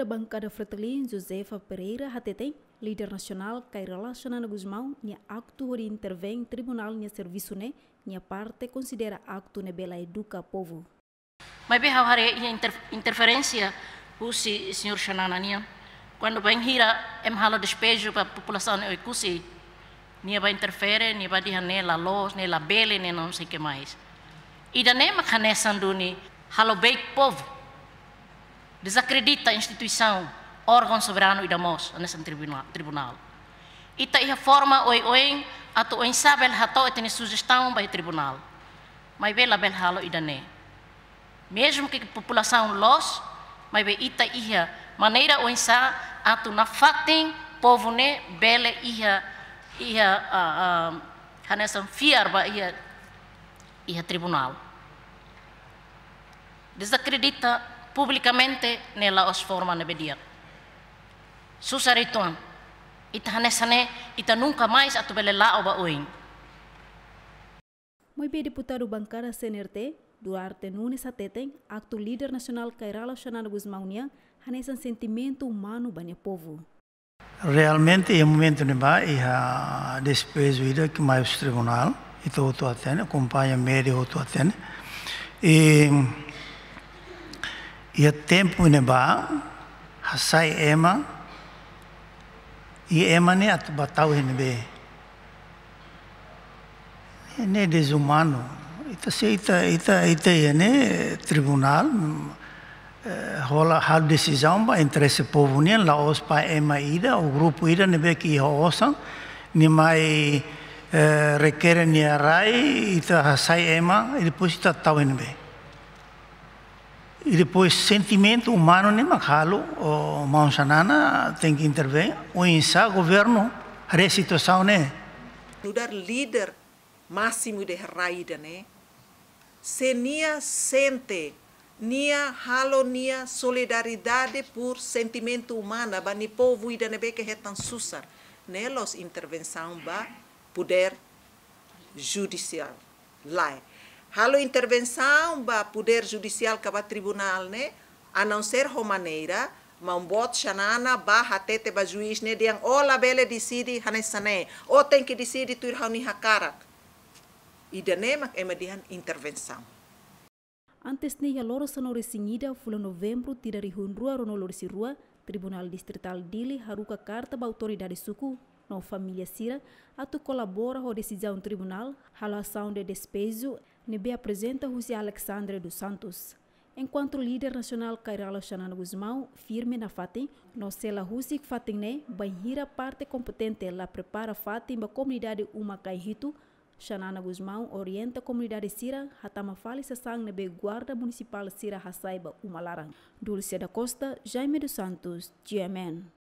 A bancada Fretilin Josefa Pereira HTT, líder nacional que relaciona Guzmão, nia acto hori intervém tribunal nia serviço né, nia parte considera acto ne bela educa povo. Mas bem, hare ia interferência o senhor senhor Xananania, quando bem hira em hala despejo para a população ne oikusi, nia vai interfere, nia vai dizer nela los, nela bele, ne não sei que mais. E da nema canesan duni, halo beik povo desacredita a instituição, órgão soberano e da MOS, nesse tribunal. tribunal. Ita ia forma oi oen, ato oen sabel hato e tene sugestão para o tribunal. Mas bela bel halo idane. Mesmo que a população los, mas be ita ia maneira oen sa ato na fatem povo né, bele ia ia a fiar ba ia ia tribunal. Desacredita publicamente nela os forma pedir. bedia. Susariton, itahanesane, ita nunca mais atubelela oba oin. Moi bem deputado bancara CNRT, Duarte Nunes Ateten, acto líder nacional que relacionado com os hanesan sentimento humano banya povo. Realmente é momento de ba e a despejo ida que mais tribunal, e todo atene, acompanha médio todo atene. E ia tempo neba hasai ema e ema ne atu batau henbe ne desumano ita se ita ita ita ne tribunal rola eh, hal decisão ba entre esse povo ne la os pa ema ida o grupo ida nebe ki hosan ni mai eh, requerem ni arai ita hasai ema e depois ita tau henbe e depois, sentimento humano nem Mahalo, o Maunsanana tem que intervir. O INSA, governo, situação né? dar líder máximo de raída, né? Se nia sente, nia halo nia solidariedade por sentimento humano, bani povo ida nebe que retan susar, né? intervenção ba poder judicial, lá. Halo intervenção ba poder judicial kaba tribunal ne, a não ser ho maneira, mambot shanana ba hatete ba juiz ne diang oh, o labele decide hanesane, o tem que decide tuir hauni hakarak. Ida ne mak emadihan intervenção. Antes ne ya loro sanore singida fula novembro tidari hundrua rono lorisi rua, Tribunal Distrital Dili haruka karta ba autoridade suku na família Sira, tu colabora com a decisão do tribunal, relação de despejo, nebe apresenta José Alexandre dos Santos. Enquanto o líder nacional Cairala Xanana Guzmão firme na FATI, que Rusik Fatiné, banhira parte competente lá prepara FATI na comunidade Uma Cairito, Xanana Guzmão orienta a comunidade Sira, Hatama Fale Sassang Nebe Guarda Municipal Sira Hassaiba Umalarang. Dulce da Costa, Jaime dos Santos, GMN.